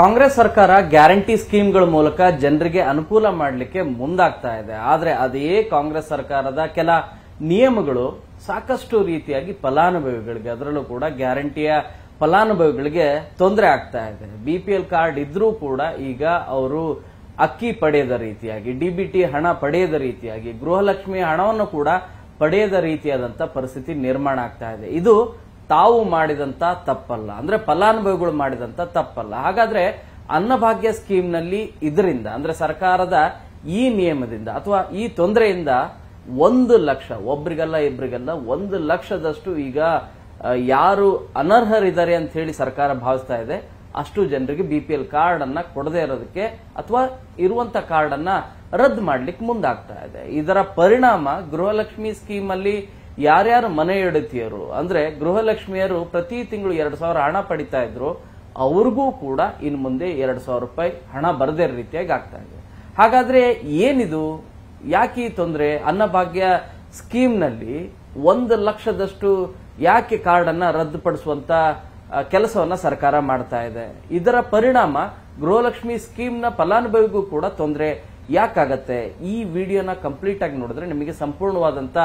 ಕಾಂಗ್ರೆಸ್ ಸರ್ಕಾರ ಗ್ಯಾರಂಟಿ ಸ್ಕೀಮ್ಗಳ ಮೂಲಕ ಜನರಿಗೆ ಅನುಕೂಲ ಮಾಡಲಿಕ್ಕೆ ಮುಂದಾಗ್ತಾ ಇದೆ ಆದರೆ ಅದೇ ಕಾಂಗ್ರೆಸ್ ಸರ್ಕಾರದ ಕೆಲ ನಿಯಮಗಳು ಸಾಕಷ್ಟು ರೀತಿಯಾಗಿ ಫಲಾನುಭವಿಗಳಿಗೆ ಅದರಲ್ಲೂ ಕೂಡ ಗ್ಯಾರಂಟಿಯ ಫಲಾನುಭವಿಗಳಿಗೆ ತೊಂದರೆ ಆಗ್ತಾ ಇದೆ ಬಿಪಿಎಲ್ ಕಾರ್ಡ್ ಇದ್ರೂ ಕೂಡ ಈಗ ಅವರು ಅಕ್ಕಿ ಪಡೆಯದ ರೀತಿಯಾಗಿ ಡಿಬಿಟಿ ಹಣ ಪಡೆಯದ ರೀತಿಯಾಗಿ ಗೃಹಲಕ್ಷ್ಮಿ ಹಣವನ್ನು ಕೂಡ ಪಡೆಯದ ರೀತಿಯಾದಂತಹ ಪರಿಸ್ಥಿತಿ ನಿರ್ಮಾಣ ಆಗ್ತಾ ಇದೆ ಇದು ತಾವು ಮಾಡಿದಂತ ತಪ್ಪಲ್ಲ ಅಂದ್ರೆ ಫಲಾನುಭವಿಗಳು ಮಾಡಿದಂತ ತಪ್ಪಲ್ಲ ಹಾಗಾದ್ರೆ ಅನ್ನಭಾಗ್ಯ ಸ್ಕೀಮ್ನಲ್ಲಿ ಇದರಿಂದ ಅಂದ್ರೆ ಸರ್ಕಾರದ ಈ ನಿಯಮದಿಂದ ಅಥವಾ ಈ ತೊಂದರೆಯಿಂದ ಒಂದು ಲಕ್ಷ ಒಬ್ರಿಗಲ್ಲ ಇಬ್ರಿಗಲ್ಲ ಒಂದು ಲಕ್ಷದಷ್ಟು ಈಗ ಯಾರು ಅನರ್ಹರಿದ್ದಾರೆ ಅಂತ ಹೇಳಿ ಸರ್ಕಾರ ಭಾವಿಸ್ತಾ ಇದೆ ಅಷ್ಟು ಜನರಿಗೆ ಬಿಪಿಎಲ್ ಕಾರ್ಡ್ ಅನ್ನ ಕೊಡದೇ ಇರೋದಕ್ಕೆ ಅಥವಾ ಇರುವಂತ ಕಾರ್ಡ್ ಅನ್ನ ರದ್ದು ಮಾಡ್ಲಿಕ್ಕೆ ಮುಂದಾಗ್ತಾ ಇದೆ ಇದರ ಪರಿಣಾಮ ಗೃಹಲಕ್ಷ್ಮಿ ಸ್ಕೀಮ್ ಅಲ್ಲಿ ಯಾರ್ಯಾರು ಮನೆ ಎಡತಿಯರು ಅಂದ್ರೆ ಗೃಹಲಕ್ಷ್ಮಿಯರು ಪ್ರತಿ ತಿಂಗಳು ಎರಡು ಸಾವಿರ ಹಣ ಪಡಿತಾ ಇದ್ರು ಅವ್ರಿಗೂ ಕೂಡ ಇನ್ನು ಮುಂದೆ ಎರಡು ಸಾವಿರ ರೂಪಾಯಿ ಹಣ ಬರದೇ ರೀತಿಯಾಗಿ ಆಗ್ತಾ ಇದೆ ಹಾಗಾದ್ರೆ ಏನಿದು ಯಾಕೆ ಈ ತೊಂದರೆ ಅನ್ನಭಾಗ್ಯ ಸ್ಕೀಮ್ನಲ್ಲಿ ಒಂದು ಲಕ್ಷದಷ್ಟು ಯಾಕೆ ಕಾರ್ಡ್ ಅನ್ನ ರದ್ದುಪಡಿಸುವಂತ ಕೆಲಸವನ್ನ ಸರ್ಕಾರ ಮಾಡ್ತಾ ಇದೆ ಇದರ ಪರಿಣಾಮ ಗೃಹಲಕ್ಷ್ಮಿ ಸ್ಕೀಮ್ನ ಫಲಾನುಭವಿಗೂ ಕೂಡ ತೊಂದರೆ ಯಾಕಾಗತ್ತೆ ಈ ವಿಡಿಯೋನ ಕಂಪ್ಲೀಟ್ ಆಗಿ ನೋಡಿದ್ರೆ ನಿಮಗೆ ಸಂಪೂರ್ಣವಾದಂತ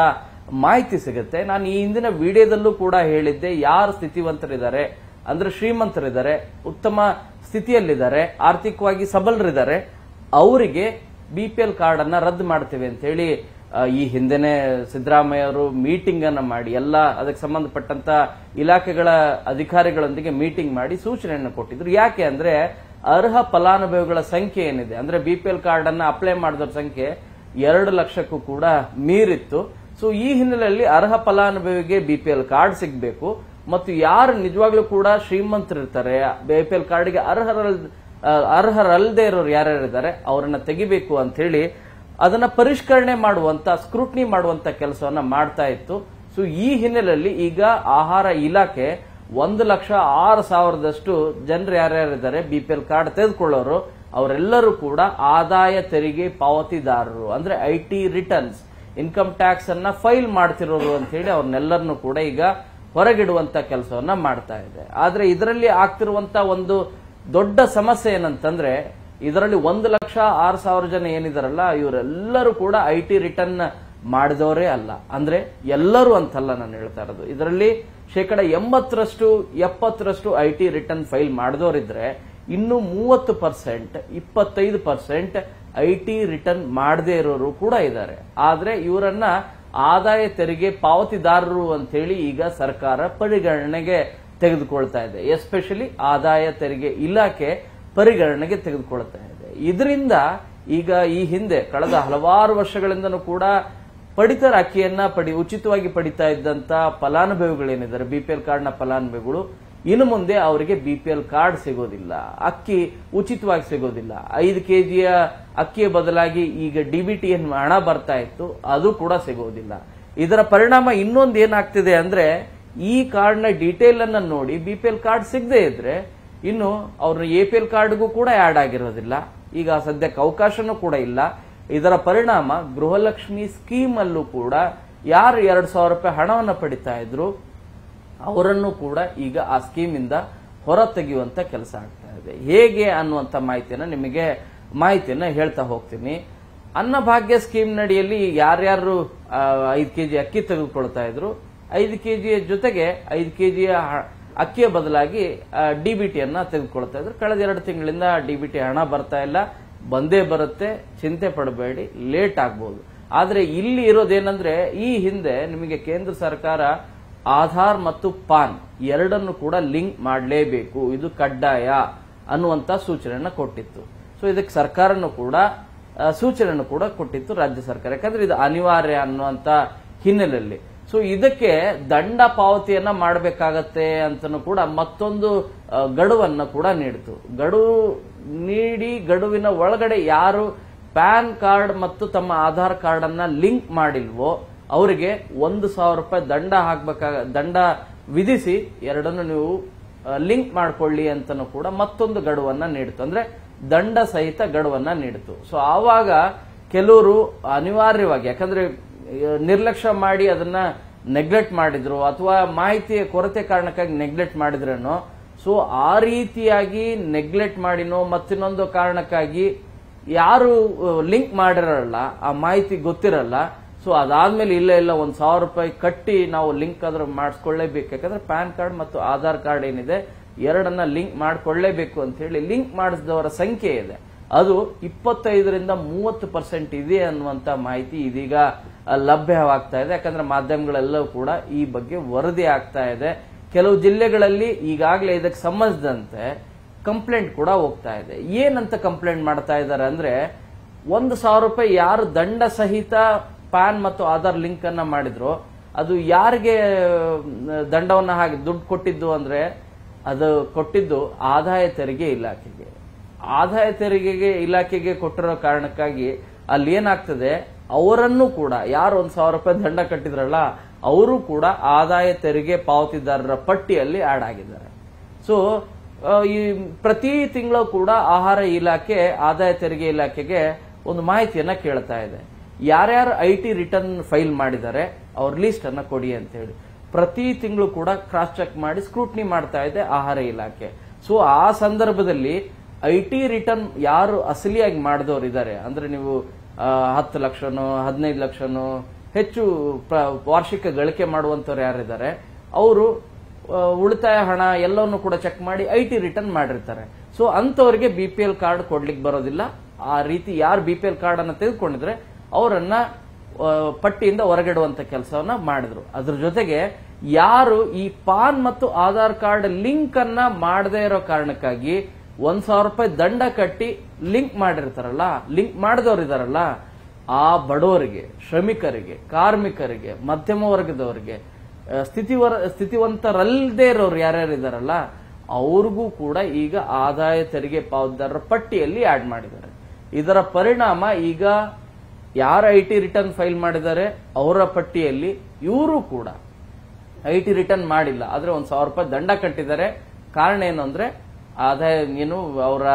ಮಾಹಿತಿ ಸಿಗುತ್ತೆ ನಾನು ಈ ಹಿಂದಿನ ವಿಡಿಯೋದಲ್ಲೂ ಕೂಡ ಹೇಳಿದ್ದೆ ಯಾರು ಸ್ಥಿತಿವಂತರಿದ್ದಾರೆ ಅಂದ್ರೆ ಶ್ರೀಮಂತರಿದ್ದಾರೆ ಉತ್ತಮ ಸ್ಥಿತಿಯಲ್ಲಿದ್ದಾರೆ ಆರ್ಥಿಕವಾಗಿ ಸಬಲರಿದ್ದಾರೆ ಅವರಿಗೆ ಬಿ ಪಿ ಎಲ್ ಕಾರ್ಡ್ ಅನ್ನ ರದ್ದು ಮಾಡ್ತೇವೆ ಅಂತ ಹೇಳಿ ಈ ಹಿಂದೆನೆ ಸಿದ್ದರಾಮಯ್ಯ ಅವರು ಮೀಟಿಂಗ್ ಅನ್ನ ಮಾಡಿ ಎಲ್ಲ ಅದಕ್ಕೆ ಸಂಬಂಧಪಟ್ಟಂತ ಇಲಾಖೆಗಳ ಅಧಿಕಾರಿಗಳೊಂದಿಗೆ ಮೀಟಿಂಗ್ ಮಾಡಿ ಸೂಚನೆಯನ್ನು ಕೊಟ್ಟಿದ್ರು ಯಾಕೆ ಅಂದ್ರೆ ಅರ್ಹ ಫಲಾನುಭವಿಗಳ ಸಂಖ್ಯೆ ಏನಿದೆ ಅಂದ್ರೆ ಬಿಪಿಎಲ್ ಕಾರ್ಡ್ ಅನ್ನ ಅಪ್ಲೈ ಮಾಡಿದವರ ಸಂಖ್ಯೆ ಎರಡು ಲಕ್ಷಕ್ಕೂ ಕೂಡ ಮೀರಿತ್ತು ಸೊ ಈ ಹಿನ್ನೆಲೆಯಲ್ಲಿ ಅರ್ಹ ಫಲಾನುಭವಿಗೆ ಬಿಪಿಎಲ್ ಕಾರ್ಡ್ ಸಿಗಬೇಕು ಮತ್ತು ಯಾರು ನಿಜವಾಗ್ಲೂ ಕೂಡ ಇರ್ತಾರೆ ಬಿಪಿಎಲ್ ಕಾರ್ಡ್ಗೆ ಅರ್ಹರಲ್ ಅರ್ಹರಲ್ಲದೆ ಇರೋರು ಯಾರ್ಯಾರಿದ್ದಾರೆ ಅವರನ್ನ ತೆಗಿಬೇಕು ಅಂತ ಹೇಳಿ ಅದನ್ನ ಪರಿಷ್ಕರಣೆ ಮಾಡುವಂತ ಸ್ಕ್ರೂಟ್ನಿ ಮಾಡುವಂತ ಕೆಲಸವನ್ನ ಮಾಡ್ತಾ ಇತ್ತು ಸೊ ಈ ಹಿನ್ನೆಲೆಯಲ್ಲಿ ಈಗ ಆಹಾರ ಇಲಾಖೆ ಒಂದು ಲಕ್ಷ ಆರು ಸಾವಿರದಷ್ಟು ಜನರು ಯಾರ್ಯಾರಿದ್ದಾರೆ ಬಿಪಿಎಲ್ ಕಾರ್ಡ್ ತೆಗೆದುಕೊಳ್ಳೋರು ಅವರೆಲ್ಲರೂ ಕೂಡ ಆದಾಯ ತೆರಿಗೆ ಪಾವತಿದಾರರು ಅಂದ್ರೆ ಐಟಿ ರಿಟರ್ನ್ಸ್ ಇನ್ಕಮ್ ಟ್ಯಾಕ್ಸ್ ಅನ್ನ ಫೈಲ್ ಮಾಡ್ತಿರೋದು ಅಂತ ಹೇಳಿ ಅವ್ರನ್ನೆಲ್ಲರನ್ನು ಕೂಡ ಈಗ ಹೊರಗಿಡುವಂತ ಕೆಲಸವನ್ನ ಮಾಡ್ತಾ ಇದೆ ಆದ್ರೆ ಇದರಲ್ಲಿ ಆಗ್ತಿರುವಂತ ಒಂದು ದೊಡ್ಡ ಸಮಸ್ಯೆ ಏನಂತಂದ್ರೆ ಇದರಲ್ಲಿ ಒಂದು ಲಕ್ಷ ಆರು ಸಾವಿರ ಜನ ಏನಿದಾರಲ್ಲ ಇವರೆಲ್ಲರೂ ಕೂಡ ಐ ಟಿ ರಿಟರ್ನ್ ಮಾಡಿದವರೇ ಅಲ್ಲ ಅಂದ್ರೆ ಎಲ್ಲರೂ ಅಂತಲ್ಲ ನಾನು ಹೇಳ್ತಾ ಇರೋದು ಇದರಲ್ಲಿ ಶೇಕಡ ಎಂಬತ್ತರಷ್ಟು ಎಪ್ಪತ್ತರಷ್ಟು ಐ ಟಿ ರಿಟರ್ನ್ ಫೈಲ್ ಮಾಡಿದವರಿದ್ರೆ ಇನ್ನು ಮೂವತ್ತು ಪರ್ಸೆಂಟ್ ಇಪ್ಪತ್ತೈದು ಪರ್ಸೆಂಟ್ ಐಟಿ ರಿಟರ್ನ್ ಮಾಡದೇ ಇರೋರು ಕೂಡ ಇದ್ದಾರೆ ಆದರೆ ಇವರನ್ನ ಆದಾಯ ತೆರಿಗೆ ಪಾವತಿದಾರರು ಅಂತ ಹೇಳಿ ಈಗ ಸರ್ಕಾರ ಪರಿಗಣನೆಗೆ ತೆಗೆದುಕೊಳ್ತಾ ಇದೆ ಎಸ್ಪೆಷಲಿ ಆದಾಯ ತೆರಿಗೆ ಇಲಾಖೆ ಪರಿಗಣನೆಗೆ ತೆಗೆದುಕೊಳ್ತಾ ಇದೆ ಇದರಿಂದ ಈಗ ಈ ಹಿಂದೆ ಕಳೆದ ಹಲವಾರು ವರ್ಷಗಳಿಂದನೂ ಕೂಡ ಪಡಿತರ ಅಕ್ಕಿಯನ್ನ ಪಡಿ ಉಚಿತವಾಗಿ ಪಡಿತಾ ಇದ್ದಂತ ಫಲಾನುಭವಿಗಳೇನಿದ್ದಾರೆ ಬಿಪಿಎಲ್ ಪಿ ಕಾರ್ಡ್ನ ಫಲಾನುಭವಿಗಳು ಇನ್ನು ಮುಂದೆ ಅವರಿಗೆ ಬಿಪಿಎಲ್ ಕಾರ್ಡ್ ಸಿಗೋದಿಲ್ಲ ಅಕ್ಕಿ ಉಚಿತವಾಗಿ ಸಿಗೋದಿಲ್ಲ ಐದು ಕೆಜಿಯ ಅಕ್ಕಿಯ ಬದಲಾಗಿ ಈಗ ಡಿ ಬಿ ಟಿ ಹಣ ಬರ್ತಾ ಇತ್ತು ಅದು ಕೂಡ ಸಿಗೋದಿಲ್ಲ ಇದರ ಪರಿಣಾಮ ಇನ್ನೊಂದು ಏನಾಗ್ತಿದೆ ಅಂದ್ರೆ ಈ ಕಾರ್ಡ್ನ ಡೀಟೇಲ್ ಅನ್ನ ನೋಡಿ ಬಿ ಪಿ ಎಲ್ ಕಾರ್ಡ್ ಸಿಗದೆ ಇದ್ರೆ ಇನ್ನು ಅವ್ರ ಎ ಪಿ ಎಲ್ ಕಾರ್ಡ್ಗೂ ಕೂಡ ಆಡ್ ಆಗಿರೋದಿಲ್ಲ ಈಗ ಸದ್ಯಕ್ಕೆ ಅವಕಾಶನೂ ಕೂಡ ಇಲ್ಲ ಇದರ ಪರಿಣಾಮ ಗೃಹಲಕ್ಷ್ಮಿ ಸ್ಕೀಮ್ ಅಲ್ಲೂ ಕೂಡ ಯಾರು ಎರಡು ಸಾವಿರ ರೂಪಾಯಿ ಹಣವನ್ನು ಪಡಿತಾ ಇದ್ರು ಅವರನ್ನು ಕೂಡ ಈಗ ಆ ಸ್ಕೀಮಿಂದ ಹೊರ ತೆಗೆಯುವಂತ ಕೆಲಸ ಆಗ್ತಾ ಇದೆ ಹೇಗೆ ಅನ್ನುವಂತ ಮಾಹಿತಿಯನ್ನು ನಿಮಗೆ ಮಾಹಿತಿಯನ್ನು ಹೇಳ್ತಾ ಹೋಗ್ತೀನಿ ಅನ್ನಭಾಗ್ಯ ನಡಿಯಲ್ಲಿ ಯಾರ್ಯಾರು ಐದು ಕೆಜಿ ಅಕ್ಕಿ ತೆಗೆದುಕೊಳ್ತಾ ಇದ್ರು ಐದು ಜಿಯ ಜೊತೆಗೆ ಐದು ಕೆಜಿಯ ಅಕ್ಕಿಯ ಬದಲಾಗಿ ಡಿಬಿಟಿಯನ್ನ ತೆಗೆದುಕೊಳ್ತಾ ಇದ್ರು ಕಳೆದ ಎರಡು ತಿಂಗಳಿಂದ ಡಿಬಿಟಿ ಹಣ ಬರ್ತಾ ಇಲ್ಲ ಬಂದೇ ಬರುತ್ತೆ ಚಿಂತೆ ಪಡಬೇಡಿ ಲೇಟ್ ಆಗ್ಬಹುದು ಆದರೆ ಇಲ್ಲಿ ಇರೋದೇನಂದ್ರೆ ಈ ಹಿಂದೆ ನಿಮಗೆ ಕೇಂದ್ರ ಸರ್ಕಾರ ಆಧಾರ್ ಮತ್ತು ಪಾನ್ ಎರಡನ್ನು ಕೂಡ ಲಿಂಕ್ ಮಾಡಲೇಬೇಕು ಇದು ಕಡ್ಡಾಯ ಅನ್ನುವಂತ ಸೂಚನೆಯನ್ನು ಕೊಟ್ಟಿತ್ತು ಸೊ ಇದಕ್ಕೆ ಸರ್ಕಾರನು ಕೂಡ ಸೂಚನೆಯನ್ನು ಕೂಡ ಕೊಟ್ಟಿತ್ತು ರಾಜ್ಯ ಸರ್ಕಾರ ಯಾಕಂದ್ರೆ ಇದು ಅನಿವಾರ್ಯ ಅನ್ನುವಂತ ಹಿನ್ನೆಲೆಯಲ್ಲಿ ಸೊ ಇದಕ್ಕೆ ದಂಡ ಪಾವತಿಯನ್ನ ಮಾಡಬೇಕಾಗತ್ತೆ ಅಂತ ಕೂಡ ಮತ್ತೊಂದು ಗಡುವನ್ನು ಕೂಡ ನೀಡಿತು ಗಡುವು ನೀಡಿ ಗಡುವಿನ ಒಳಗಡೆ ಯಾರು ಪ್ಯಾನ್ ಕಾರ್ಡ್ ಮತ್ತು ತಮ್ಮ ಆಧಾರ್ ಕಾರ್ಡ್ ಅನ್ನ ಲಿಂಕ್ ಮಾಡಿಲ್ವೋ ಅವರಿಗೆ ಒಂದು ಸಾವಿರ ರೂಪಾಯಿ ದಂಡ ಹಾಕಬೇಕಾಗ ದಂಡ ವಿಧಿಸಿ ಎರಡನ್ನು ನೀವು ಲಿಂಕ್ ಮಾಡಿಕೊಳ್ಳಿ ಅಂತ ಕೂಡ ಮತ್ತೊಂದು ಗಡುವನ್ನು ನೀಡಿತು ಅಂದ್ರೆ ದಂಡ ಸಹಿತ ಗಡುವನ್ನ ನೀಡಿತು ಸೊ ಆವಾಗ ಕೆಲವರು ಅನಿವಾರ್ಯವಾಗಿ ಯಾಕಂದ್ರೆ ನಿರ್ಲಕ್ಷ್ಯ ಮಾಡಿ ಅದನ್ನ ನೆಗ್ಲೆಕ್ಟ್ ಮಾಡಿದ್ರು ಅಥವಾ ಮಾಹಿತಿಯ ಕೊರತೆ ಕಾರಣಕ್ಕಾಗಿ ನೆಗ್ಲೆಕ್ಟ್ ಮಾಡಿದ್ರೇನೋ ಸೊ ಆ ರೀತಿಯಾಗಿ ನೆಗ್ಲೆಕ್ಟ್ ಮಾಡಿನೋ ಮತ್ತಿನ್ನೊಂದು ಕಾರಣಕ್ಕಾಗಿ ಯಾರು ಲಿಂಕ್ ಮಾಡಿರಲ್ಲ ಆ ಮಾಹಿತಿ ಗೊತ್ತಿರಲ್ಲ ಸೊ ಅದಾದ್ಮೇಲೆ ಇಲ್ಲ ಇಲ್ಲ ಒಂದು ಸಾವಿರ ರೂಪಾಯಿ ಕಟ್ಟಿ ನಾವು ಲಿಂಕ್ ಆದ್ರೂ ಮಾಡಿಸ್ಕೊಳ್ಳೇಬೇಕು ಯಾಕಂದ್ರೆ ಪ್ಯಾನ್ ಕಾರ್ಡ್ ಮತ್ತು ಆಧಾರ್ ಕಾರ್ಡ್ ಏನಿದೆ ಎರಡನ್ನ ಲಿಂಕ್ ಮಾಡಿಕೊಳ್ಳೇಬೇಕು ಅಂತ ಹೇಳಿ ಲಿಂಕ್ ಮಾಡಿಸಿದವರ ಸಂಖ್ಯೆ ಇದೆ ಅದು ಇಪ್ಪತ್ತೈದರಿಂದ ಮೂವತ್ತು ಪರ್ಸೆಂಟ್ ಇದೆ ಅನ್ನುವಂತ ಮಾಹಿತಿ ಇದೀಗ ಲಭ್ಯವಾಗ್ತಾ ಇದೆ ಯಾಕಂದ್ರೆ ಮಾಧ್ಯಮಗಳೆಲ್ಲವೂ ಕೂಡ ಈ ಬಗ್ಗೆ ವರದಿ ಆಗ್ತಾ ಇದೆ ಕೆಲವು ಜಿಲ್ಲೆಗಳಲ್ಲಿ ಈಗಾಗಲೇ ಇದಕ್ಕೆ ಸಂಬಂಧಿಸಿದಂತೆ ಕಂಪ್ಲೇಂಟ್ ಕೂಡ ಹೋಗ್ತಾ ಇದೆ ಏನಂತ ಕಂಪ್ಲೇಂಟ್ ಮಾಡ್ತಾ ಇದ್ದಾರೆ ಅಂದ್ರೆ ಒಂದು ಸಾವಿರ ರೂಪಾಯಿ ಯಾರು ದಂಡ ಸಹಿತ ಪ್ಯಾನ್ ಮತ್ತು ಆಧಾರ್ ಲಿಂಕ್ ಅನ್ನ ಮಾಡಿದ್ರು ಅದು ಯಾರಿಗೆ ದಂಡವನ್ನ ಹಾಗೆ ದುಡ್ಡು ಕೊಟ್ಟಿದ್ದು ಅಂದ್ರೆ ಅದು ಕೊಟ್ಟಿದ್ದು ಆದಾಯ ತೆರಿಗೆ ಇಲಾಖೆಗೆ ಆದಾಯ ತೆರಿಗೆಗೆ ಇಲಾಖೆಗೆ ಕೊಟ್ಟಿರೋ ಕಾರಣಕ್ಕಾಗಿ ಅಲ್ಲಿ ಏನಾಗ್ತದೆ ಅವರನ್ನು ಕೂಡ ಯಾರು ಒಂದ್ ಸಾವಿರ ರೂಪಾಯಿ ದಂಡ ಕಟ್ಟಿದ್ರಲ್ಲ ಅವರು ಕೂಡ ಆದಾಯ ತೆರಿಗೆ ಪಾವತಿದಾರರ ಪಟ್ಟಿಯಲ್ಲಿ ಆಡ್ ಆಗಿದ್ದಾರೆ ಸೊ ಈ ಪ್ರತಿ ತಿಂಗಳು ಕೂಡ ಆಹಾರ ಇಲಾಖೆ ಆದಾಯ ತೆರಿಗೆ ಇಲಾಖೆಗೆ ಒಂದು ಮಾಹಿತಿಯನ್ನ ಕೇಳ್ತಾ ಇದೆ ಯಾರ್ಯಾರು ಐ ಟಿ ರಿಟರ್ನ್ ಫೈಲ್ ಮಾಡಿದ್ದಾರೆ ಅವ್ರ ಲಿಸ್ಟ್ ಅನ್ನ ಕೊಡಿ ಅಂತ ಹೇಳಿ ಪ್ರತಿ ತಿಂಗಳು ಕೂಡ ಕ್ರಾಸ್ ಚೆಕ್ ಮಾಡಿ ಸ್ಕ್ರೂಟ್ನಿ ಮಾಡ್ತಾ ಇದೆ ಆಹಾರ ಇಲಾಖೆ ಸೊ ಆ ಸಂದರ್ಭದಲ್ಲಿ ಐ ಟಿ ರಿಟರ್ನ್ ಯಾರು ಅಸಲಿಯಾಗಿ ಮಾಡಿದವರು ಇದ್ದಾರೆ ಅಂದ್ರೆ ನೀವು ಹತ್ತು ಲಕ್ಷನೋ ಹದಿನೈದು ಲಕ್ಷನೋ ಹೆಚ್ಚು ವಾರ್ಷಿಕ ಗಳಿಕೆ ಮಾಡುವಂತವ್ರು ಯಾರಿದ್ದಾರೆ ಅವರು ಉಳಿತಾಯ ಹಣ ಎಲ್ಲವನ್ನು ಕೂಡ ಚೆಕ್ ಮಾಡಿ ಐ ಟಿ ರಿಟರ್ನ್ ಮಾಡಿರ್ತಾರೆ ಸೊ ಅಂತವರಿಗೆ ಬಿ ಪಿ ಎಲ್ ಕಾರ್ಡ್ ಕೊಡ್ಲಿಕ್ಕೆ ಬರೋದಿಲ್ಲ ಆ ರೀತಿ ಯಾರು ಬಿ ಪಿ ಎಲ್ ಕಾರ್ಡ್ ಅನ್ನು ತೆಗೆದುಕೊಂಡಿದ್ರೆ ಅವರನ್ನ ಪಟ್ಟಿಯಿಂದ ಹೊರಗಿಡುವಂತ ಕೆಲಸವನ್ನ ಮಾಡಿದ್ರು ಅದ್ರ ಜೊತೆಗೆ ಯಾರು ಈ ಪಾನ್ ಮತ್ತು ಆಧಾರ್ ಕಾರ್ಡ್ ಲಿಂಕ್ ಅನ್ನ ಮಾಡದೇ ಇರೋ ಕಾರಣಕ್ಕಾಗಿ ಒಂದ್ ಸಾವಿರ ರೂಪಾಯಿ ದಂಡ ಕಟ್ಟಿ ಲಿಂಕ್ ಮಾಡಿರ್ತಾರಲ್ಲ ಲಿಂಕ್ ಮಾಡಿದವರಿದಾರಲ್ಲ ಆ ಬಡವರಿಗೆ ಶ್ರಮಿಕರಿಗೆ ಕಾರ್ಮಿಕರಿಗೆ ಮಧ್ಯಮ ವರ್ಗದವರಿಗೆ ಸ್ಥಿತಿ ಸ್ಥಿತಿವಂತರಲ್ಲದೆ ಇರೋರು ಯಾರ್ಯಾರು ಇದಾರಲ್ಲ ಅವ್ರಿಗೂ ಕೂಡ ಈಗ ಆದಾಯ ತೆರಿಗೆ ಪಾವತಿದಾರರ ಪಟ್ಟಿಯಲ್ಲಿ ಆಡ್ ಮಾಡಿದ್ದಾರೆ ಇದರ ಪರಿಣಾಮ ಈಗ ಯಾರು ಐ ಟಿ ರಿಟರ್ನ್ ಫೈಲ್ ಮಾಡಿದ್ದಾರೆ ಅವರ ಪಟ್ಟಿಯಲ್ಲಿ ಇವರು ಕೂಡ ಐ ಟಿ ರಿಟರ್ನ್ ಮಾಡಿಲ್ಲ ಆದ್ರೆ ಒಂದು ಸಾವಿರ ರೂಪಾಯಿ ದಂಡ ಕಟ್ಟಿದ್ದಾರೆ ಕಾರಣ ಏನು ಅಂದ್ರೆ ಆದಾಯ ಏನು ಅವರ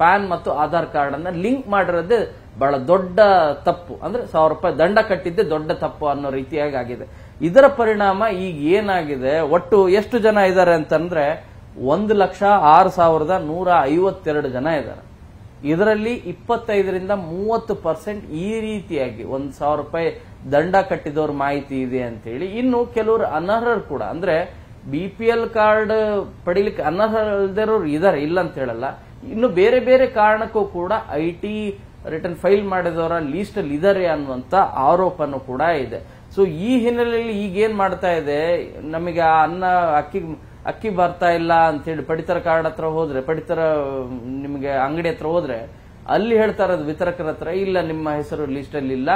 ಪ್ಯಾನ್ ಮತ್ತು ಆಧಾರ್ ಕಾರ್ಡ್ ಅನ್ನ ಲಿಂಕ್ ಮಾಡಿರೋದೇ ಬಹಳ ದೊಡ್ಡ ತಪ್ಪು ಅಂದ್ರೆ ಸಾವಿರ ರೂಪಾಯಿ ದಂಡ ಕಟ್ಟಿದ್ದೆ ದೊಡ್ಡ ತಪ್ಪು ಅನ್ನೋ ರೀತಿಯಾಗಿ ಆಗಿದೆ ಇದರ ಪರಿಣಾಮ ಈಗ ಏನಾಗಿದೆ ಒಟ್ಟು ಎಷ್ಟು ಜನ ಇದ್ದಾರೆ ಅಂತಂದ್ರೆ ಒಂದು ಲಕ್ಷ ಆರು ಸಾವಿರದ ನೂರ ಐವತ್ತೆರಡು ಜನ ಇದ್ದಾರೆ ಇದರಲ್ಲಿ ಇಪ್ಪತ್ತೈದರಿಂದ ಮೂವತ್ತು ಪರ್ಸೆಂಟ್ ಈ ರೀತಿಯಾಗಿ ಒಂದು ಸಾವಿರ ರೂಪಾಯಿ ದಂಡ ಕಟ್ಟಿದವ್ರ ಮಾಹಿತಿ ಇದೆ ಅಂತ ಹೇಳಿ ಇನ್ನು ಕೆಲವರು ಅನರ್ಹರು ಕೂಡ ಅಂದ್ರೆ ಬಿ ಪಿ ಎಲ್ ಕಾರ್ಡ್ ಪಡಿಲಿಕ್ಕೆ ಅನರ್ಹರು ಇದಾರೆ ಇಲ್ಲ ಅಂತ ಹೇಳಲ್ಲ ಇನ್ನು ಬೇರೆ ಬೇರೆ ಕಾರಣಕ್ಕೂ ಕೂಡ ಐ ಟಿ ರಿಟರ್ನ್ ಫೈಲ್ ಮಾಡಿದವರ ಲೀಸ್ಟ್ ಅಲ್ಲಿ ಇದಾರೆ ಅನ್ನುವಂತ ಆರೋಪನೂ ಕೂಡ ಇದೆ ಸೊ ಈ ಹಿನ್ನೆಲೆಯಲ್ಲಿ ಈಗೇನ್ ಮಾಡ್ತಾ ಇದೆ ನಮಗೆ ಆ ಅನ್ನ ಅಕ್ಕಿ ಅಕ್ಕಿ ಬರ್ತಾ ಇಲ್ಲ ಅಂತೇಳಿ ಪಡಿತರ ಕಾರ್ಡ್ ಹತ್ರ ಹೋದ್ರೆ ಪಡಿತರ ನಿಮಗೆ ಅಂಗಡಿ ಹತ್ರ ಹೋದ್ರೆ ಅಲ್ಲಿ ಹೇಳ್ತಾ ವಿತರಕರ ಹತ್ರ ಇಲ್ಲ ನಿಮ್ಮ ಹೆಸರು ಲಿಸ್ಟ್ ಅಲ್ಲಿ ಇಲ್ಲ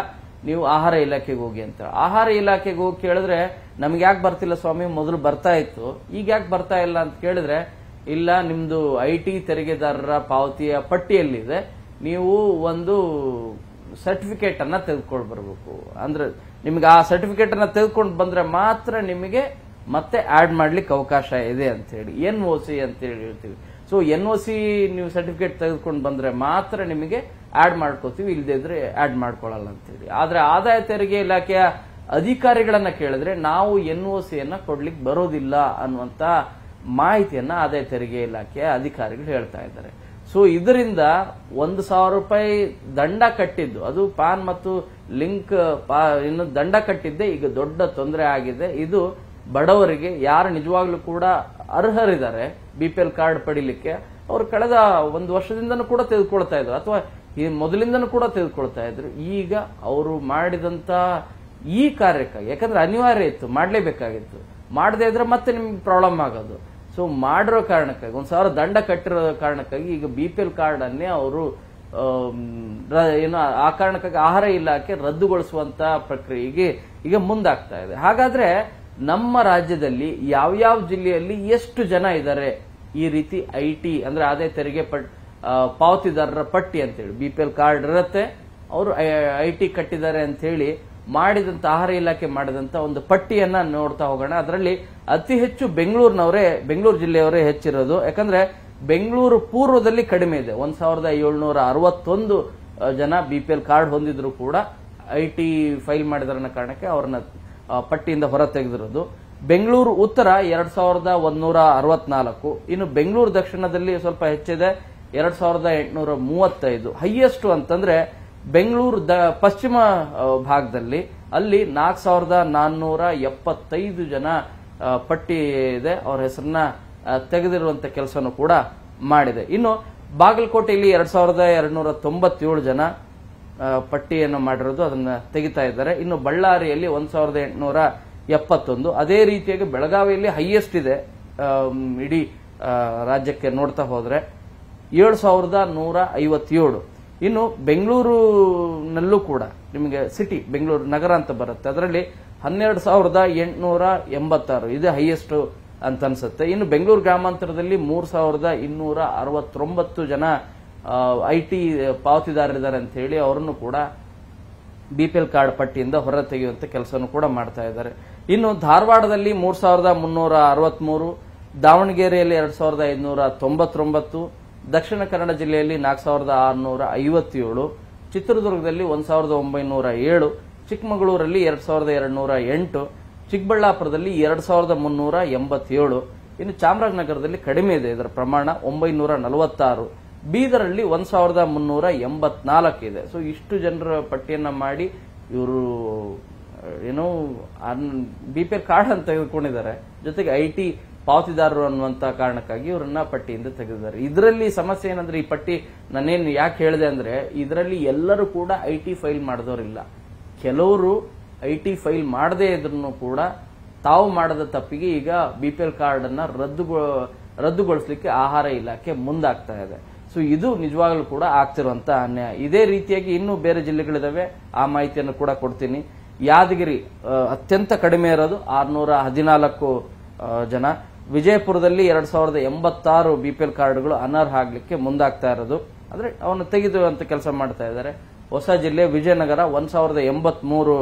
ನೀವು ಆಹಾರ ಇಲಾಖೆಗೆ ಹೋಗಿ ಅಂತ ಆಹಾರ ಇಲಾಖೆಗೆ ಹೋಗಿ ಕೇಳಿದ್ರೆ ನಮ್ಗೆ ಯಾಕೆ ಬರ್ತಿಲ್ಲ ಸ್ವಾಮಿ ಮೊದಲು ಬರ್ತಾ ಇತ್ತು ಈಗ ಯಾಕೆ ಬರ್ತಾ ಇಲ್ಲ ಅಂತ ಕೇಳಿದ್ರೆ ಇಲ್ಲ ನಿಮ್ದು ಐ ಟಿ ತೆರಿಗೆದಾರರ ಪಾವತಿಯ ಪಟ್ಟಿಯಲ್ಲಿದೆ ನೀವು ಒಂದು ಸರ್ಟಿಫಿಕೇಟ್ ಅನ್ನ ತೆಗೆದುಕೊಂಡು ಬರಬೇಕು ಅಂದ್ರೆ ನಿಮ್ಗೆ ಆ ಸರ್ಟಿಫಿಕೇಟ್ ಅನ್ನ ತೆಗೆದುಕೊಂಡು ಬಂದ್ರೆ ಮಾತ್ರ ನಿಮಗೆ ಮತ್ತೆ ಆಡ್ ಮಾಡ್ಲಿಕ್ಕೆ ಅವಕಾಶ ಇದೆ ಅಂತ ಹೇಳಿ ಎನ್ ಓ ಸಿ ಅಂತ ಹೇಳಿ ಹೇಳ್ತೀವಿ ಸೊ ಎನ್ ಒ ಸಿ ನೀವು ಸರ್ಟಿಫಿಕೇಟ್ ತೆಗೆದುಕೊಂಡು ಬಂದ್ರೆ ಮಾತ್ರ ನಿಮಗೆ ಆಡ್ ಮಾಡ್ಕೋತೀವಿ ಇಲ್ಲದೇ ಇದ್ರೆ ಆಡ್ ಮಾಡ್ಕೊಳ್ಳಲ್ಲ ಹೇಳಿ ಆದ್ರೆ ಆದಾಯ ತೆರಿಗೆ ಇಲಾಖೆಯ ಅಧಿಕಾರಿಗಳನ್ನ ಕೇಳಿದ್ರೆ ನಾವು ಎನ್ ಒ ಸಿಯನ್ನ ಕೊಡ್ಲಿಕ್ಕೆ ಬರೋದಿಲ್ಲ ಅನ್ನುವಂತ ಮಾಹಿತಿಯನ್ನ ಆದಾಯ ತೆರಿಗೆ ಇಲಾಖೆಯ ಅಧಿಕಾರಿಗಳು ಹೇಳ್ತಾ ಇದ್ದಾರೆ ಸೊ ಇದರಿಂದ ಒಂದು ಸಾವಿರ ರೂಪಾಯಿ ದಂಡ ಕಟ್ಟಿದ್ದು ಅದು ಪಾನ್ ಮತ್ತು ಲಿಂಕ್ ಇನ್ನು ದಂಡ ಕಟ್ಟಿದ್ದೆ ಈಗ ದೊಡ್ಡ ತೊಂದರೆ ಆಗಿದೆ ಇದು ಬಡವರಿಗೆ ಯಾರು ನಿಜವಾಗ್ಲೂ ಕೂಡ ಅರ್ಹರಿದ್ದಾರೆ ಬಿ ಪಿ ಎಲ್ ಕಾರ್ಡ್ ಪಡಿಲಿಕ್ಕೆ ಅವರು ಕಳೆದ ಒಂದು ವರ್ಷದಿಂದನೂ ಕೂಡ ತೆಗೆದುಕೊಳ್ತಾ ಇದ್ರು ಅಥವಾ ಈ ಮೊದಲಿಂದನೂ ಕೂಡ ತೆಗೆದುಕೊಳ್ತಾ ಇದ್ರು ಈಗ ಅವರು ಮಾಡಿದಂತ ಈ ಕಾರ್ಯಕ್ಕಾಗಿ ಯಾಕಂದ್ರೆ ಅನಿವಾರ್ಯ ಇತ್ತು ಮಾಡಲೇಬೇಕಾಗಿತ್ತು ಮಾಡದೇ ಇದ್ರೆ ಮತ್ತೆ ನಿಮ್ಗೆ ಪ್ರಾಬ್ಲಮ್ ಆಗೋದು ಸೊ ಮಾಡಿರೋ ಕಾರಣಕ್ಕಾಗಿ ಒಂದು ಸಾವಿರ ದಂಡ ಕಟ್ಟಿರೋ ಕಾರಣಕ್ಕಾಗಿ ಈಗ ಬಿ ಪಿ ಎಲ್ ಕಾರ್ಡ್ ಅನ್ನೇ ಅವರು ಏನು ಆ ಕಾರಣಕ್ಕಾಗಿ ಆಹಾರ ಇಲಾಖೆ ರದ್ದುಗೊಳಿಸುವಂತ ಪ್ರಕ್ರಿಯೆಗೆ ಈಗ ಮುಂದಾಗ್ತಾ ಇದೆ ಹಾಗಾದ್ರೆ ನಮ್ಮ ರಾಜ್ಯದಲ್ಲಿ ಯಾವ್ಯಾವ ಜಿಲ್ಲೆಯಲ್ಲಿ ಎಷ್ಟು ಜನ ಇದ್ದಾರೆ ಈ ರೀತಿ ಐ ಟಿ ಅಂದ್ರೆ ಅದೇ ತೆರಿಗೆ ಪಾವತಿದಾರರ ಪಟ್ಟಿ ಅಂತೇಳಿ ಬಿ ಪಿ ಎಲ್ ಕಾರ್ಡ್ ಇರುತ್ತೆ ಅವರು ಐ ಟಿ ಕಟ್ಟಿದ್ದಾರೆ ಅಂತ ಹೇಳಿ ಮಾಡಿದಂತ ಆಹಾರ ಇಲಾಖೆ ಮಾಡಿದಂತ ಒಂದು ಪಟ್ಟಿಯನ್ನ ನೋಡ್ತಾ ಹೋಗೋಣ ಅದರಲ್ಲಿ ಅತಿ ಹೆಚ್ಚು ಬೆಂಗಳೂರಿನವರೇ ಬೆಂಗಳೂರು ಜಿಲ್ಲೆಯವರೇ ಹೆಚ್ಚಿರೋದು ಯಾಕಂದ್ರೆ ಬೆಂಗಳೂರು ಪೂರ್ವದಲ್ಲಿ ಕಡಿಮೆ ಇದೆ ಒಂದ್ ಸಾವಿರದ ಏಳ್ನೂರ ಅರವತ್ತೊಂದು ಜನ ಬಿ ಪಿ ಎಲ್ ಕಾರ್ಡ್ ಹೊಂದಿದ್ರು ಕೂಡ ಐ ಟಿ ಫೈಲ್ ಮಾಡಿದಾರನ್ನ ಕಾರಣಕ್ಕೆ ಅವ್ರನ್ನ ಪಟ್ಟಿಯಿಂದ ಹೊರ ತೆಗೆದಿರೋದು ಬೆಂಗಳೂರು ಉತ್ತರ ಎರಡ್ ಸಾವಿರದ ಒಂದೂರ ಅರವತ್ನಾಲ್ಕು ಇನ್ನು ಬೆಂಗಳೂರು ದಕ್ಷಿಣದಲ್ಲಿ ಸ್ವಲ್ಪ ಹೆಚ್ಚಿದೆ ಎರಡ್ ಸಾವಿರದ ಎಂಟುನೂರ ಮೂವತ್ತೈದು ಹೈಯೆಸ್ಟ್ ಅಂತಂದ್ರೆ ಬೆಂಗಳೂರು ಪಶ್ಚಿಮ ಭಾಗದಲ್ಲಿ ಅಲ್ಲಿ ನಾಲ್ಕು ಸಾವಿರದ ನಾನ್ನೂರ ಎಪ್ಪತ್ತೈದು ಜನ ಪಟ್ಟಿ ಇದೆ ಅವರ ಹೆಸರನ್ನ ತೆಗೆದಿರುವಂತ ಕೆಲಸನೂ ಕೂಡ ಮಾಡಿದೆ ಇನ್ನು ಬಾಗಲಕೋಟೆಯಲ್ಲಿ ಎರಡ್ ಸಾವಿರದ ಎರಡ್ನೂರ ತೊಂಬತ್ತೇಳು ಜನ ಪಟ್ಟಿಯನ್ನು ಮಾಡಿರೋದು ಅದನ್ನು ತೆಗಿತಾ ಇದ್ದಾರೆ ಇನ್ನು ಬಳ್ಳಾರಿಯಲ್ಲಿ ಒಂದು ಸಾವಿರದ ಎಂಟುನೂರ ಎಪ್ಪತ್ತೊಂದು ಅದೇ ರೀತಿಯಾಗಿ ಬೆಳಗಾವಿಯಲ್ಲಿ ಹೈಯೆಸ್ಟ್ ಇದೆ ಇಡೀ ರಾಜ್ಯಕ್ಕೆ ನೋಡ್ತಾ ಹೋದ್ರೆ ಏಳು ಸಾವಿರದ ನೂರ ಐವತ್ತೇಳು ಇನ್ನು ಬೆಂಗಳೂರಿನಲ್ಲೂ ಕೂಡ ನಿಮಗೆ ಸಿಟಿ ಬೆಂಗಳೂರು ನಗರ ಅಂತ ಬರುತ್ತೆ ಅದರಲ್ಲಿ ಹನ್ನೆರಡು ಸಾವಿರದ ಎಂಟುನೂರ ಎಂಬತ್ತಾರು ಇದು ಹೈಯೆಸ್ಟ್ ಅಂತ ಅನ್ಸುತ್ತೆ ಇನ್ನು ಬೆಂಗಳೂರು ಗ್ರಾಮಾಂತರದಲ್ಲಿ ಮೂರು ಸಾವಿರದ ಇನ್ನೂರ ಅರವತ್ತೊಂಬತ್ತು ಜನ ಐ ಟಿ ಪಾವತಿದಾರರಿದ್ದಾರೆ ಅಂತ ಹೇಳಿ ಅವರನ್ನು ಕೂಡ ಬಿ ಪಿ ಎಲ್ ಕಾರ್ಡ್ ಪಟ್ಟಿಯಿಂದ ಹೊರ ತೆಗೆಯುವಂಥ ಕೆಲಸವನ್ನು ಕೂಡ ಮಾಡ್ತಾ ಇದ್ದಾರೆ ಇನ್ನು ಧಾರವಾಡದಲ್ಲಿ ಮೂರು ಸಾವಿರದ ಮುನ್ನೂರ ಅರವತ್ಮೂರು ದಾವಣಗೆರೆಯಲ್ಲಿ ಎರಡು ಸಾವಿರದ ಐದುನೂರ ತೊಂಬತ್ತೊಂಬತ್ತು ದಕ್ಷಿಣ ಕನ್ನಡ ಜಿಲ್ಲೆಯಲ್ಲಿ ನಾಲ್ಕು ಸಾವಿರದ ಆರುನೂರ ಐವತ್ತೇಳು ಚಿತ್ರದುರ್ಗದಲ್ಲಿ ಒಂದು ಸಾವಿರದ ಒಂಬೈನೂರ ಏಳು ಚಿಕ್ಕಮಗಳೂರಲ್ಲಿ ಎರಡು ಸಾವಿರದ ಎರಡುನೂರ ಎಂಟು ಚಿಕ್ಕಬಳ್ಳಾಪುರದಲ್ಲಿ ಎರಡು ಸಾವಿರದ ಮುನ್ನೂರ ಎಂಬತ್ತೇಳು ಇನ್ನು ಚಾಮರಾಜನಗರದಲ್ಲಿ ಕಡಿಮೆ ಇದೆ ಇದರ ಪ್ರಮಾಣ ಒಂಬೈನೂರ ನಲವತ್ತಾರು ಬೀದರಲ್ಲಿ ಒಂದ್ ಸಾವಿರದ ಮುನ್ನೂರ ಎಂಬತ್ನಾಲ್ಕು ಇದೆ ಸೊ ಇಷ್ಟು ಜನರ ಪಟ್ಟಿಯನ್ನ ಮಾಡಿ ಇವರು ಏನೋ ಬಿ ಪಿ ಎಲ್ ಕಾರ್ಡ್ ಅಂತ ತೆಗೆದುಕೊಂಡಿದ್ದಾರೆ ಜೊತೆಗೆ ಐಟಿ ಪಾವತಿದಾರರು ಅನ್ನುವಂತ ಕಾರಣಕ್ಕಾಗಿ ಇವರನ್ನ ಪಟ್ಟಿಯಿಂದ ತೆಗೆದಿದ್ದಾರೆ ಇದರಲ್ಲಿ ಸಮಸ್ಯೆ ಏನಂದ್ರೆ ಈ ಪಟ್ಟಿ ನಾನೇನು ಯಾಕೆ ಹೇಳಿದೆ ಅಂದ್ರೆ ಇದರಲ್ಲಿ ಎಲ್ಲರೂ ಕೂಡ ಐಟಿ ಫೈಲ್ ಮಾಡಿದವರಿಲ್ಲ ಕೆಲವರು ಐಟಿ ಫೈಲ್ ಮಾಡದೇ ಇದ್ರು ಕೂಡ ತಾವು ಮಾಡದ ತಪ್ಪಿಗೆ ಈಗ ಬಿ ಪಿ ಎಲ್ ಕಾರ್ಡ್ ಅನ್ನ ರದ್ದುಗೊಳಿಸಲಿಕ್ಕೆ ಆಹಾರ ಇಲಾಖೆ ಮುಂದಾಗ್ತಾ ಇದೆ ಸೊ ಇದು ನಿಜವಾಗ್ಲೂ ಕೂಡ ಆಗ್ತಿರುವಂತ ಅನ್ಯಾಯ ಇದೇ ರೀತಿಯಾಗಿ ಇನ್ನೂ ಬೇರೆ ಜಿಲ್ಲೆಗಳಿದಾವೆ ಆ ಮಾಹಿತಿಯನ್ನು ಕೂಡ ಕೊಡ್ತೀನಿ ಯಾದಗಿರಿ ಅತ್ಯಂತ ಕಡಿಮೆ ಇರೋದು ಆರ್ನೂರ ಹದಿನಾಲ್ಕು ಜನ ವಿಜಯಪುರದಲ್ಲಿ ಎರಡ್ ಸಾವಿರದ ಎಂಬತ್ತಾರು ಬಿಪಿಎಲ್ ಕಾರ್ಡ್ಗಳು ಅನರ್ಹ ಆಗ್ಲಿಕ್ಕೆ ಮುಂದಾಗ್ತಾ ಇರೋದು ಅಂದ್ರೆ ಅವನು ತೆಗೆದು ಅಂತ ಕೆಲಸ ಮಾಡ್ತಾ ಇದ್ದಾರೆ ಹೊಸ ಜಿಲ್ಲೆ ವಿಜಯನಗರ ಒಂದ್ ಸಾವಿರದ ಎಂಬತ್ ಮೂರು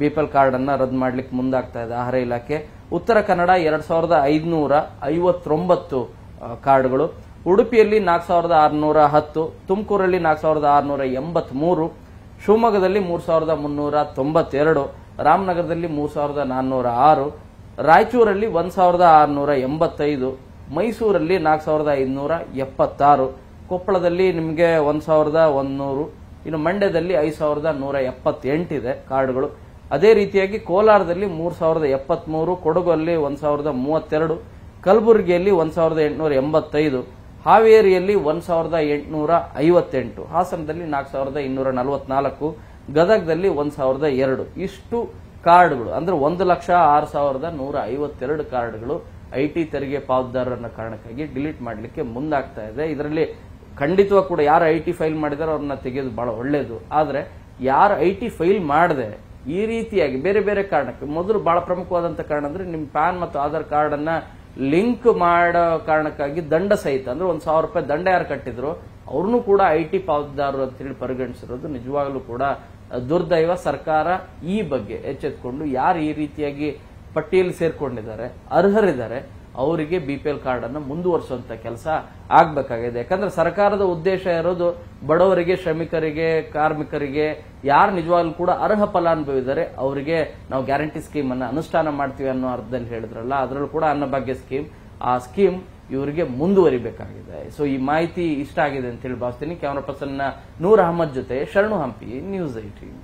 ಬಿಪಿಎಲ್ ಕಾರ್ಡ್ ಅನ್ನ ರದ್ದು ಮಾಡ್ಲಿಕ್ಕೆ ಮುಂದಾಗ್ತಾ ಇದೆ ಆಹಾರ ಇಲಾಖೆ ಉತ್ತರ ಕನ್ನಡ ಎರಡ್ ಸಾವಿರದ ಐದುನೂರ ಐವತ್ತೊಂಬತ್ತು ಕಾರ್ಡ್ಗಳು ಉಡುಪಿಯಲ್ಲಿ ನಾಲ್ಕು ಸಾವಿರದ ಆರುನೂರ ಹತ್ತು ತುಮಕೂರಲ್ಲಿ ನಾಲ್ಕು ಸಾವಿರದ ಆರುನೂರ ಎಂಬತ್ಮೂರು ಶಿವಮೊಗ್ಗದಲ್ಲಿ ಮೂರು ಸಾವಿರದ ಮುನ್ನೂರ ತೊಂಬತ್ತೆರಡು ರಾಮನಗರದಲ್ಲಿ ಮೂರು ಸಾವಿರದ ನಾನ್ನೂರ ಆರು ರಾಯಚೂರಲ್ಲಿ ಒಂದು ಸಾವಿರದ ಆರುನೂರ ಎಂಬತ್ತೈದು ಮೈಸೂರಲ್ಲಿ ನಾಲ್ಕು ಸಾವಿರದ ಐನೂರ ಎಪ್ಪತ್ತಾರು ಕೊಪ್ಪಳದಲ್ಲಿ ನಿಮಗೆ ಒಂದು ಸಾವಿರದ ಒಂದುನೂರು ಇನ್ನು ಮಂಡ್ಯದಲ್ಲಿ ಐದು ಸಾವಿರದ ನೂರ ಎಪ್ಪತ್ತೆಂಟಿದೆ ಕಾರ್ಡ್ಗಳು ಅದೇ ರೀತಿಯಾಗಿ ಕೋಲಾರದಲ್ಲಿ ಮೂರು ಸಾವಿರದ ಎಪ್ಪತ್ಮೂರು ಕೊಡಗು ಅಲ್ಲಿ ಒಂದು ಸಾವಿರದ ಮೂವತ್ತೆರಡು ಕಲಬುರಗಿಯಲ್ಲಿ ಒಂದು ಸಾವಿರದ ಎಂಟುನೂರ ಎಂಬತ್ತೈದು ಹಾವೇರಿಯಲ್ಲಿ ಒಂದು ಸಾವಿರದ ಎಂಟುನೂರ ಐವತ್ತೆಂಟು ಹಾಸನದಲ್ಲಿ ನಾಲ್ಕು ಸಾವಿರದ ಇನ್ನೂರ ನಲವತ್ನಾಲ್ಕು ಗದಗದಲ್ಲಿ ಒಂದು ಸಾವಿರದ ಎರಡು ಇಷ್ಟು ಕಾರ್ಡ್ಗಳು ಅಂದ್ರೆ ಒಂದು ಲಕ್ಷ ಆರು ಸಾವಿರದ ನೂರ ಐವತ್ತೆರಡು ಕಾರ್ಡ್ಗಳು ಐಟಿ ತೆರಿಗೆ ಪಾವತಿದಾರರನ್ನ ಕಾರಣಕ್ಕಾಗಿ ಡಿಲೀಟ್ ಮಾಡಲಿಕ್ಕೆ ಮುಂದಾಗ್ತಾ ಇದೆ ಇದರಲ್ಲಿ ಖಂಡಿತವಾಗ ಕೂಡ ಯಾರು ಐಟಿ ಫೈಲ್ ಮಾಡಿದಾರೋ ಅವ್ರನ್ನ ತೆಗೆಯೋದು ಬಹಳ ಒಳ್ಳೆಯದು ಆದರೆ ಯಾರು ಐಟಿ ಫೈಲ್ ಮಾಡದೆ ಈ ರೀತಿಯಾಗಿ ಬೇರೆ ಬೇರೆ ಕಾರಣಕ್ಕೆ ಮೊದಲು ಬಹಳ ಪ್ರಮುಖವಾದಂತ ಕಾರಣ ಅಂದ್ರೆ ನಿಮ್ಮ ಪ್ಯಾನ್ ಮತ್ತು ಆಧಾರ್ ಕಾರ್ಡ್ ಅನ್ನ ಲಿಂಕ್ ಮಾಡೋ ಕಾರಣಕ್ಕಾಗಿ ದಂಡ ಸಹಿತ ಅಂದ್ರೆ ಒಂದು ಸಾವಿರ ರೂಪಾಯಿ ದಂಡ ಯಾರು ಕಟ್ಟಿದ್ರು ಅವ್ರನ್ನೂ ಕೂಡ ಐ ಟಿ ಪಾವತಿದಾರರು ಅಂತ ಹೇಳಿ ಪರಿಗಣಿಸಿರೋದು ನಿಜವಾಗ್ಲೂ ಕೂಡ ದುರ್ದೈವ ಸರ್ಕಾರ ಈ ಬಗ್ಗೆ ಎಚ್ಚೆತ್ಕೊಂಡು ಯಾರು ಈ ರೀತಿಯಾಗಿ ಪಟ್ಟಿಯಲ್ಲಿ ಸೇರ್ಕೊಂಡಿದ್ದಾರೆ ಅರ್ಹರಿದ್ದಾರೆ ಅವರಿಗೆ ಬಿ ಪಿ ಎಲ್ ಕಾರ್ಡನ್ನು ಮುಂದುವರಿಸುವಂಥ ಕೆಲಸ ಆಗಬೇಕಾಗಿದೆ ಯಾಕಂದ್ರೆ ಸರ್ಕಾರದ ಉದ್ದೇಶ ಇರೋದು ಬಡವರಿಗೆ ಶ್ರಮಿಕರಿಗೆ ಕಾರ್ಮಿಕರಿಗೆ ಯಾರು ನಿಜವಾಗ್ಲೂ ಕೂಡ ಅರ್ಹ ಫಲಾನುಭವಿದರೆ ಅವರಿಗೆ ನಾವು ಗ್ಯಾರಂಟಿ ಸ್ಕೀಮ್ ಅನ್ನು ಅನುಷ್ಠಾನ ಮಾಡ್ತೀವಿ ಅನ್ನೋ ಅರ್ಥದಲ್ಲಿ ಹೇಳಿದ್ರಲ್ಲ ಅದರಲ್ಲೂ ಕೂಡ ಅನ್ನಭಾಗ್ಯ ಸ್ಕೀಮ್ ಆ ಸ್ಕೀಮ್ ಇವರಿಗೆ ಮುಂದುವರಿಬೇಕಾಗಿದೆ ಸೊ ಈ ಮಾಹಿತಿ ಇಷ್ಟ ಆಗಿದೆ ಅಂತ ಹೇಳಿ ಭಾವಿಸ್ತೀನಿ ಕ್ಯಾಮರಾ ಪರ್ಸನ್ ನೂರ್ ಅಹಮದ್ ಜೊತೆ ಶರಣು ಹಂಪಿ ನ್ಯೂಸ್ ಐಟಿ